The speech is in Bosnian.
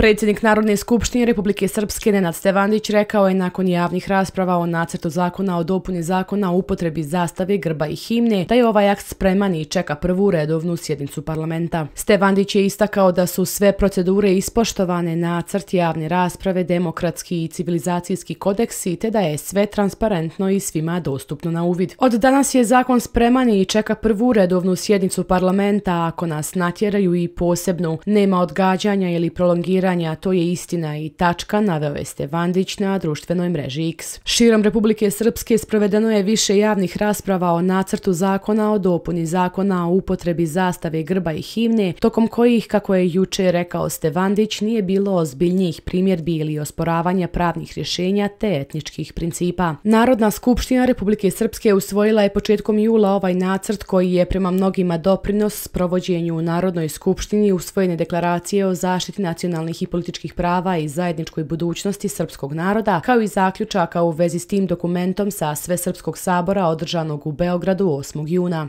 Predsjednik Narodne skupštine Republike Srpske Nenad Stevandić rekao je nakon javnih rasprava o nacrtu zakona o dopuni zakona o upotrebi zastave, grba i himne, da je ovaj akt spreman i čeka prvu redovnu sjednicu parlamenta. Stevandić je istakao da su sve procedure ispoštovane nacrt javne rasprave, demokratski i civilizacijski kodeksi, te da je sve transparentno i svima dostupno na uvid. Od danas je zakon spreman i čeka prvu redovnu sjednicu parlamenta, ako nas natjeraju i posebno nema odgađanja ili prolongiranja a to je istina i tačka, naveo je Stevandić na društvenoj mreži X. Širom Republike Srpske sprovedeno je više javnih rasprava o nacrtu zakona o dopuni zakona o upotrebi zastave grba i himne, tokom kojih, kako je juče rekao Stevandić, nije bilo ozbiljnijih primjerbi ili osporavanja pravnih rješenja te etničkih principa. Narodna skupština Republike Srpske usvojila je početkom jula ovaj nacrt koji je prema mnogima doprinos provođenju u Narodnoj skupštini usvojene deklaracije o zaštiti nacionalnih i političkih prava i zajedničkoj budućnosti srpskog naroda, kao i zaključaka u vezi s tim dokumentom sa Svesrpskog sabora održanog u Beogradu 8. juna.